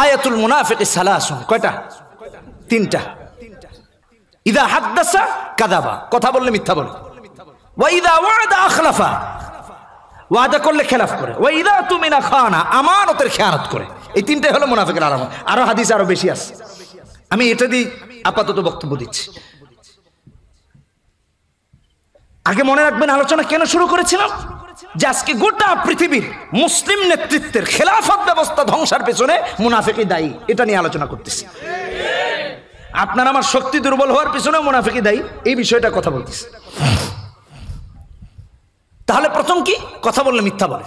আয়াতুল মুনাফিক সালাসুন কয়টা তিনটা ইদা হাদ্দাসা কাদাবা কথা বললে মিথ্যা বলে ওয়াইদা ওয়াদা আখলাফা ওয়াদা করলে খেলাফ করে ওয়াইদা তুমি না খানা আমানতের খেয়ানত করে এই তিনটাই হলো মুনাফিকের আরাম আরো হাদিস আরো বেশি আছে আমি এটা দিয়ে আপাতত বক্তব্য দিচ্ছি আগে মনে রাখবেন আলোচনা কেন শুরু করেছিলাম যে আজকে গোটা পৃথিবীর মুসলিম নেতৃত্বের খেলাফত ব্যবস্থা ধ্বংসার পেছনে মুনাফেকি দায়ী এটা নিয়ে আলোচনা করতেছি আপনার আমার শক্তি দুর্বল হওয়ার পিছনে মুনাফেকি দায়ী এই বিষয়টা কথা বলতেছি তাহলে প্রথম কি কথা বললে মিথ্যা বলে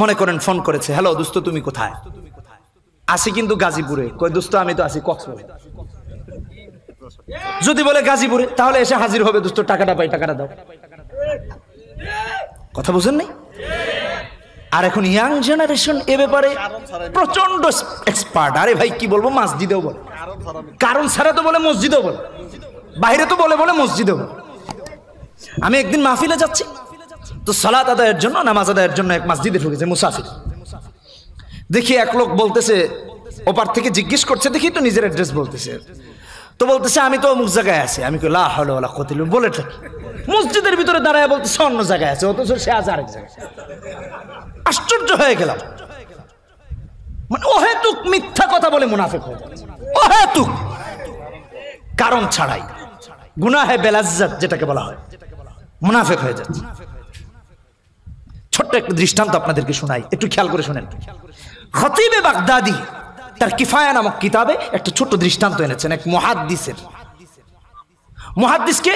মনে করেন ফোন করেছে হ্যালো দোস্ত তুমি কোথায় আসি কিন্তু গাজীপুরে কই দোস্ত আমি তো আসি কক্সবাজার যদি বলে গাজীপুরে তাহলে এসে হাজির হবে দোস্ত টাকাটা পাই টাকাটা দাও কথা বুঝেন নাই আর এখন ইয়াং জেনারেশন এ ব্যাপারে প্রচন্ড এক্সপার্ট আরে ভাই কি বলবো মসজিদেও বলে কারণ ছাড়া তো বলে মসজিদেও বলে বাইরে তো বলে বলে মসজিদেও বলে আমি একদিন মাহফিলে যাচ্ছি তো সালাত আদায়ের জন্য নামাজ আদায়ের জন্য এক মসজিদে ঢুকেছে মুসাফির দেখি এক লোক বলতেছে ওপার থেকে জিজ্ঞেস করছে দেখি তো নিজের অ্যাড্রেস বলতেছে তো বলতেছে আমি তো অমুক জায়গায় আছি আমি লা হলো বলে থাকি মসজিদের ভিতরে দাঁড়ায় বলতেছে অন্য জায়গায় আছে অথচ সে আছে আরেক জায়গায় আশ্চর্য হয়ে গেলাম মানে অহেতুক মিথ্যা কথা বলে মুনাফেক হয়ে অহেতুক কারণ ছাড়াই গুনাহে বেলাজ্জাত যেটাকে বলা হয় মুনাফেক হয়ে যাচ্ছে ছোট্ট একটা দৃষ্টান্ত আপনাদেরকে শোনাই একটু খেয়াল করে শোনেন খতিবে বাগদাদি তার কিফায়া নামক কিতাবে একটা ছোট্ট দৃষ্টান্ত এনেছেন এক মহাদ্দিসের মহাদ্দিসকে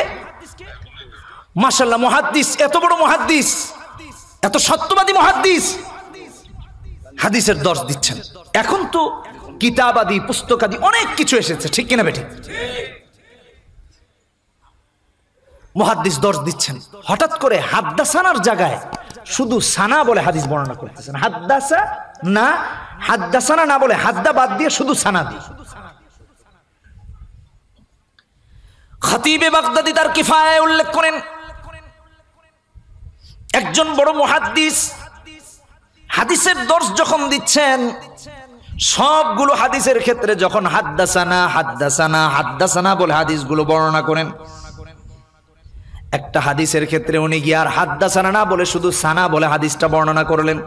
মাসাল্লাহ মহাদ্দিস এত বড় মহাদ্দিস এত সত্যবাদী মহাদ্দিস হাদিসের দর্শ দিচ্ছেন এখন তো কিতাবাদি পুস্তকাদি অনেক কিছু এসেছে ঠিক কিনা বেটি মহাদ্দিস দর্শ দিচ্ছেন হঠাৎ করে হাদ্দাসানার জায়গায় শুধু সানা বলে হাদিস বর্ণনা করতেছেন হাদ্দাসা না হাদ্দাসানা না বলে হাদ্দা বাদ দিয়ে শুধু সানা দিয়ে খতিবে বাগদাদি তার কিফায় উল্লেখ করেন একজন বড় মহাদিস হাদিসের দর্শ যখন দিচ্ছেন সবগুলো হাদিসের ক্ষেত্রে যখন হাদ্দাসানা হাদ্দাসানা হাদ্দাসানা বলে হাদিসগুলো বর্ণনা করেন একটা হাদিসের ক্ষেত্রে উনি গিয়ে আর হাদ্দাসানা না বলে শুধু সানা বলে হাদিসটা বর্ণনা করলেন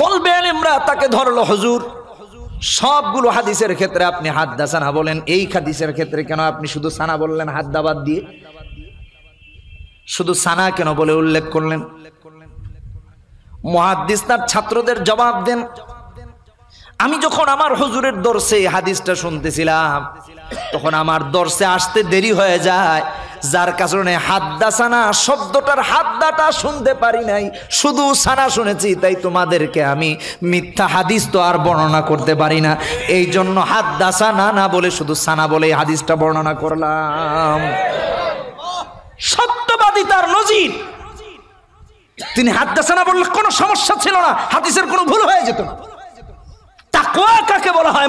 তলবে আলেমরা তাকে ধরলো হজুর সবগুলো হাদিসের ক্ষেত্রে আপনি হাদ্দাসানা বলেন এই হাদিসের ক্ষেত্রে কেন আপনি শুধু সানা বললেন হাদ্দাবাদ দিয়ে শুধু সানা কেন বলে উল্লেখ করলেন মহাদিস তার ছাত্রদের জবাব দেন আমি যখন আমার হজুরের দর্শে হাদিসটা শুনতেছিলাম তখন আমার দর্শে আসতে দেরি হয়ে যায় যার কারণে হাদ্দাসানা শব্দটার হাদ্দাটা শুনতে পারি নাই শুধু সানা শুনেছি তাই তোমাদেরকে আমি মিথ্যা হাদিস তো আর বর্ণনা করতে পারি না এই জন্য হাদ্দাসানা না বলে শুধু সানা বলে হাদিসটা বর্ণনা করলাম বাদী তার নজির তিনি হাত না বললে কোনো সমস্যা ছিল না হাতিসের কোনো ভুল হয়ে যেত না তাকোয়া কাকে বলা হয়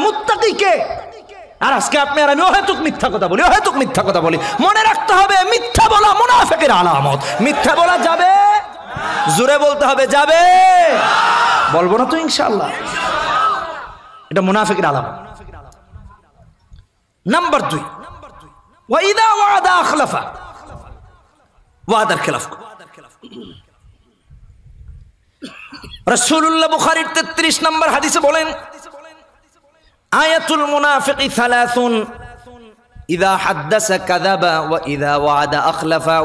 আর আজকে আপনি আর আমি অহেতুক মিথ্যা কথা বলি অহেতুক মিথ্যা কথা বলি মনে রাখতে হবে মিথ্যা বলা আলামত মিথ্যা বলা যাবে বলতে হবে যাবে বলবো না তো ইনশাল্লাহ এটা মুনাফেকের আলামত নাম্বার দুই ওয়াইদা ওয়াদা আখলাফা ওয়াদার খেলাফ রসুল্লাহ বুখারির তেত্রিশ নম্বর হাদিসে বলেন আয়াতুল ওয়াদা আখলাফা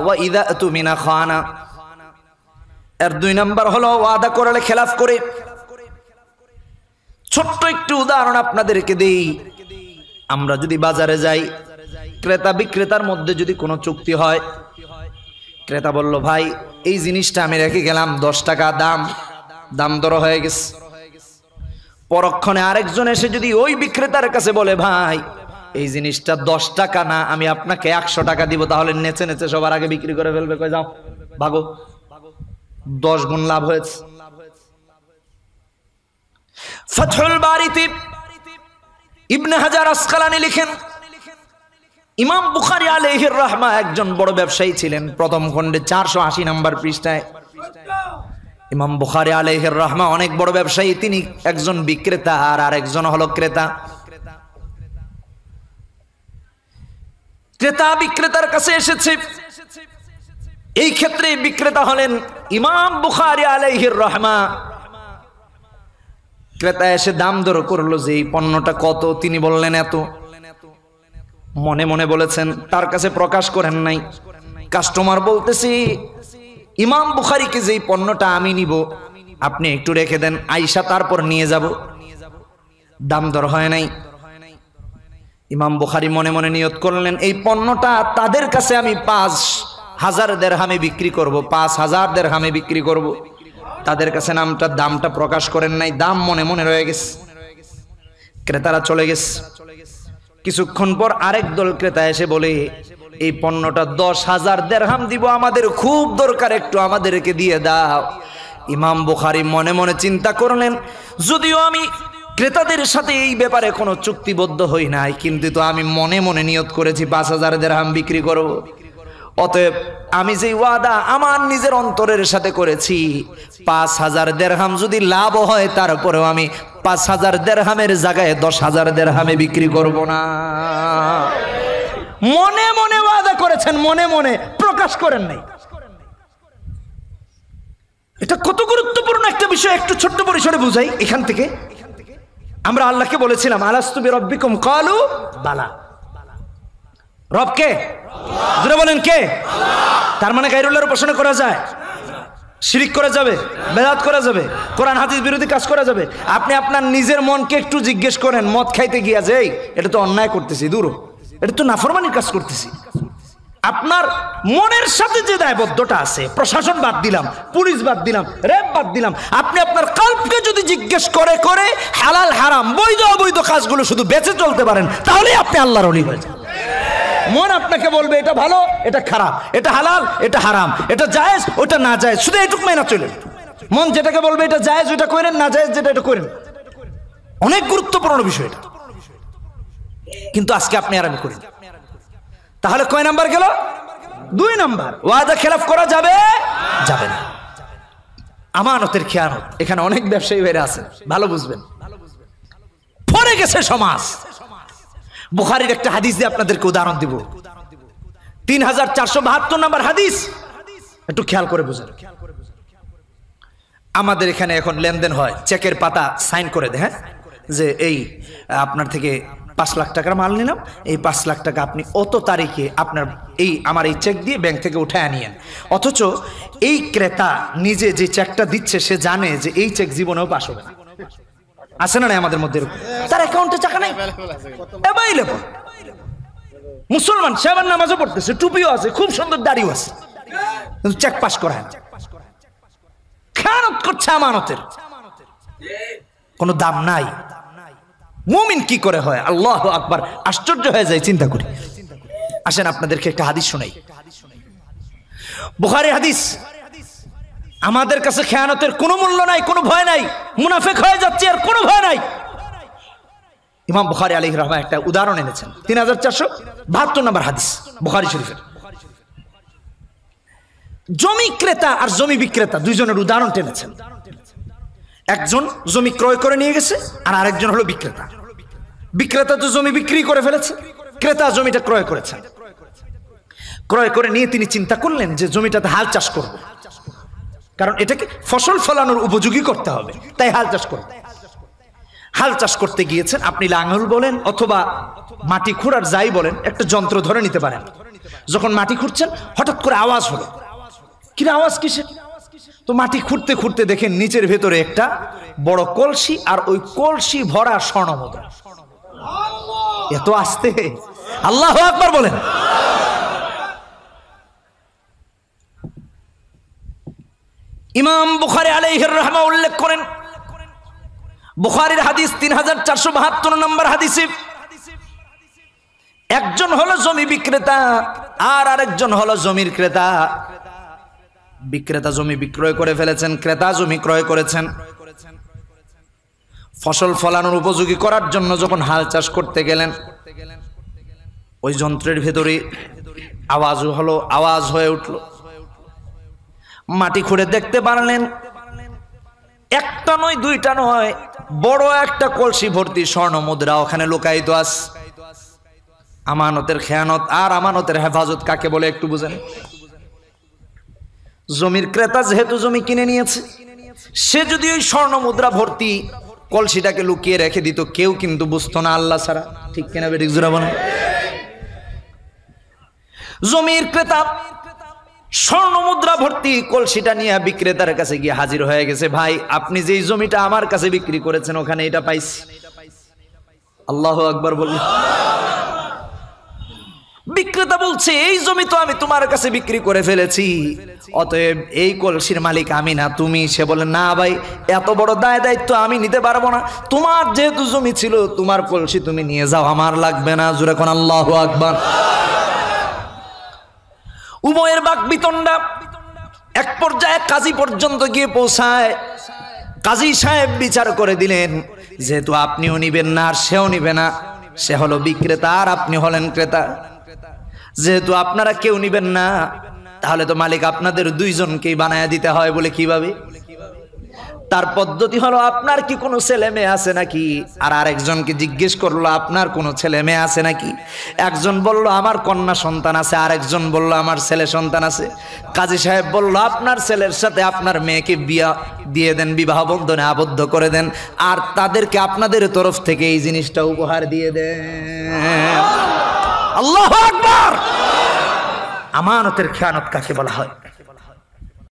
এর দুই নাম্বার হলো ওয়াদা খেলাফ করে ছোট্ট একটি উদাহরণ আপনাদেরকে দেই আমরা যদি বাজারে যাই ক্রেতা বিক্রেতার মধ্যে যদি কোনো চুক্তি হয় ক্রেতা বলল ভাই এই জিনিসটা আমি রেখে গেলাম দশ টাকা দাম দাম দর হয়ে গেছে পরক্ষণে আরেকজন এসে যদি ওই বিক্রেতার কাছে বলে ভাই এই জিনিসটা দশ টাকা না আমি আপনাকে একশো টাকা দিব তাহলে নেচে নেচে সবার আগে বিক্রি করে ফেলবে কয়ে যাও ভাগো দশ গুণ লাভ হয়েছে ফথল বাড়িতে ইবনে হাজার আসকালানি লিখেন ইমাম বুখারি আলহির রহমা একজন বড় ব্যবসায়ী ছিলেন প্রথম খণ্ডে চারশো আশি নাম্বার পৃষ্ঠায় ইমাম বুখারি আলহির রহমা অনেক বড় ব্যবসায়ী তিনি একজন বিক্রেতা আর আরেকজন হলো ক্রেতা ক্রেতা বিক্রেতার কাছে এসেছে এই ক্ষেত্রে বিক্রেতা হলেন ইমাম বুখারি আলহির রহমা ক্রেতা এসে দাম দর করলো যে এই পণ্যটা কত তিনি বললেন এত মনে মনে বলেছেন তার কাছে প্রকাশ করেন নাই কাস্টমার বলতেছি ইমাম বুখারিকে যেই পণ্যটা আমি নিব আপনি একটু রেখে দেন আইসা তারপর নিয়ে যাব দাম দর হয় নাই ইমাম বুখারি মনে মনে নিয়ত করলেন এই পণ্যটা তাদের কাছে আমি পাঁচ হাজার দেড়হামে বিক্রি করব পাঁচ হাজার দেড়হামে বিক্রি করব তাদের কাছে নামটা দামটা প্রকাশ করেন নাই দাম মনে মনে রয়ে গেছে ক্রেতারা চলে গেছে কিছুক্ষণ পর আরেক দল ক্রেতা এসে বলে এই পণ্যটা দশ হাজার দেড়হাম দিব আমাদের খুব দরকার একটু আমাদেরকে দিয়ে দাও ইমাম বুখারি মনে মনে চিন্তা করলেন যদিও আমি ক্রেতাদের সাথে এই ব্যাপারে কোনো চুক্তিবদ্ধ হই নাই কিন্তু তো আমি মনে মনে নিয়ত করেছি পাঁচ হাজার দেড়হাম বিক্রি করবো অতএব আমি যে ওয়াদা আমার নিজের অন্তরের সাথে করেছি পাঁচ হাজার দেড়হাম যদি লাভ হয় তারপরেও আমি পাঁচ হাজার দেড়হামের জায়গায় দশ হাজার দেড়হামে বিক্রি করব না মনে মনে ওয়াদা করেছেন মনে মনে প্রকাশ করেন নাই এটা কত গুরুত্বপূর্ণ একটা বিষয় একটু ছোট্ট পরিসরে বুঝাই এখান থেকে আমরা আল্লাহকে বলেছিলাম আলাস্তবি রব্বিকম কালু বালা রব কে বলেন কে তার মানে গাইরুল্লাহর উপাসনা করা যায় শিরিক করা যাবে বেদাত করা যাবে কোরআন হাদিস বিরোধী কাজ করা যাবে আপনি আপনার নিজের মনকে একটু জিজ্ঞেস করেন মদ খাইতে গিয়া যে এটা তো অন্যায় করতেছি দূর এটা তো নাফরমানির কাজ করতেছি আপনার মনের সাথে যে দায়বদ্ধটা আছে প্রশাসন বাদ দিলাম পুলিশ বাদ দিলাম র্যাব বাদ দিলাম আপনি আপনার কাল্পকে যদি জিজ্ঞেস করে করে হালাল হারাম বৈধ অবৈধ কাজগুলো শুধু বেঁচে চলতে পারেন তাহলে আপনি আল্লাহর অলি হয়ে যান মন আপনাকে বলবে এটা ভালো এটা খারাপ এটা হালাল এটা হারাম এটা জায়েজ ওটা না যায় শুধু এটুক মেনা চলে মন যেটাকে বলবে এটা জায়েজ ওইটা করেন না যায় যেটা এটা করেন অনেক গুরুত্বপূর্ণ বিষয় এটা কিন্তু আজকে আপনি আরাম করেন তাহলে কয় নাম্বার গেল দুই নাম্বার ওয়াদা খেলাফ করা যাবে যাবে না আমানতের খেয়ানত এখানে অনেক ব্যবসায়ী বেড়ে আছে ভালো বুঝবেন ফরে গেছে সমাজ বুখারির একটা হাদিস দিয়ে আপনাদেরকে উদাহরণ দিব তিন হাজার চারশো বাহাত্তর নম্বর হাদিস একটু খেয়াল করে বুঝেন আমাদের এখানে এখন লেনদেন হয় চেকের পাতা সাইন করে দেয় হ্যাঁ যে এই আপনার থেকে পাঁচ লাখ টাকার মাল নিলাম এই পাঁচ লাখ টাকা আপনি অত তারিখে আপনার এই আমার এই চেক দিয়ে ব্যাংক থেকে উঠে আনিয়েন অথচ এই ক্রেতা নিজে যে চেকটা দিচ্ছে সে জানে যে এই চেক জীবনেও পাশ হবে না আছে না আমাদের মধ্যে এরকম তার অ্যাকাউন্টে চাকা নাই অ্যাভেলেবল মুসলমান সেবার নামাজও পড়তেছে টুপিও আছে খুব সুন্দর দাড়িও আছে কিন্তু চেক পাস করা না খেয়ানত করছে আমানতের কোনো দাম নাই মুমিন কি করে হয় আল্লাহ আকবার আশ্চর্য হয়ে যায় চিন্তা করি আসেন আপনাদেরকে একটা হাদিস শোনাই বুখারি হাদিস আমাদের কাছে খেয়ানতের কোনো মূল্য নাই কোনো ভয় নাই মুনাফেক হয়ে যাচ্ছে আর কোনো ভয় নাই ইমাম বুখারি আলী রহমান একটা উদাহরণ এনেছেন তিন হাজার চারশো বাহাত্তর নম্বর হাদিস বুখারি শরীফের জমি ক্রেতা আর জমি বিক্রেতা দুইজনের উদাহরণ টেনেছেন একজন জমি ক্রয় করে নিয়ে গেছে আর আরেকজন হলো বিক্রেতা বিক্রেতা তো জমি বিক্রি করে ফেলেছে ক্রেতা জমিটা ক্রয় করেছেন ক্রয় করে নিয়ে তিনি চিন্তা করলেন যে জমিটাতে হাল চাষ করবো কারণ এটাকে ফসল ফলানোর উপযোগী করতে হবে তাই হাল চাষ করবো হাল চাষ করতে গিয়েছেন আপনি লাঙল বলেন অথবা মাটি খুঁড়ার যাই বলেন একটা যন্ত্র ধরে নিতে পারেন যখন মাটি খুঁড়ছেন হঠাৎ করে আওয়াজ হলো কিনা আওয়াজ কিসে তো মাটি খুঁড়তে খুঁড়তে দেখেন নিচের ভেতরে একটা বড় কলসি আর ওই কলসি ভরা স্বর্ণমুদ্রা এত আসতে আল্লাহ একবার বলেন ইমাম বুখারে আলাইহির রহমা উল্লেখ করেন বুখারির হাদিস তিন হাজার চারশো বাহাত্তর নম্বর হাদিসে একজন হলো জমি বিক্রেতা আর আরেকজন হলো জমির ক্রেতা বিক্রেতা জমি বিক্রয় করে ফেলেছেন ক্রেতা জমি ক্রয় করেছেন ফসল ফলানোর উপযোগী করার জন্য যখন হাল চাষ করতে গেলেন ওই যন্ত্রের ভেতরে আওয়াজ হলো আওয়াজ হয়ে উঠল মাটি খুঁড়ে দেখতে পারলেন একটা নয় দুইটা নয় বড় একটা কলসি ভর্তি স্বর্ণ মুদ্রা ওখানে লুকায়িত আস আমানতের খেয়ানত আর আমানতের হেফাজত কাকে বলে একটু বুঝেন জমির ক্রেতা যেহেতু জমি কিনে নিয়েছে সে যদি ওই স্বর্ণ মুদ্রা ভর্তি কলসিটাকে লুকিয়ে রেখে দিত কেউ কিন্তু বুঝতো না আল্লাহ ছাড়া ঠিক কেনা বেটিক বলেন জমির ক্রেতা স্বর্ণ মুদ্রা ভর্তি কলসিটা নিয়ে বিক্রেতার কাছে গিয়ে হাজির হয়ে গেছে ভাই আপনি যে জমিটা আমার কাছে বিক্রি করেছেন ওখানে এটা পাইছি আল্লাহ আকবর বলল বিক্রেতা বলছে এই জমি তো আমি তোমার কাছে বিক্রি করে ফেলেছি অতএব এই কলসির মালিক আমি না তুমি সে বলে না ভাই এত বড় দায় দায়িত্ব আমি নিতে পারবো না তোমার যেহেতু জমি ছিল তোমার কলসি তুমি নিয়ে যাও আমার লাগবে না জুরে কোন আল্লাহ আকবর উময়ের বাক বিতন্ডা এক পর্যায়ে কাজী পর্যন্ত গিয়ে পৌঁছায় কাজী সাহেব বিচার করে দিলেন যেহেতু আপনিও নিবেন না আর সেও নিবে না সে হলো বিক্রেতা আর আপনি হলেন ক্রেতা যেহেতু আপনারা কেউ নিবেন না তাহলে তো মালিক আপনাদের দুইজনকেই বানায়া দিতে হয় বলে কিভাবে তার পদ্ধতি হলো আপনার কি কোনো ছেলে মেয়ে আছে নাকি আর আরেকজনকে জিজ্ঞেস করলো আপনার কোনো ছেলে মেয়ে আছে নাকি একজন বলল আমার কন্যা সন্তান আছে আরেকজন বলল আমার ছেলে সন্তান আছে কাজী সাহেব বলল আপনার ছেলের সাথে আপনার মেয়েকে বিয়া দিয়ে দেন বিবাহ বন্ধনে আবদ্ধ করে দেন আর তাদেরকে আপনাদের তরফ থেকে এই জিনিসটা উপহার দিয়ে দেন আল্লাহ আকবার আমানতের খেয়ানত কাকে বলা হয়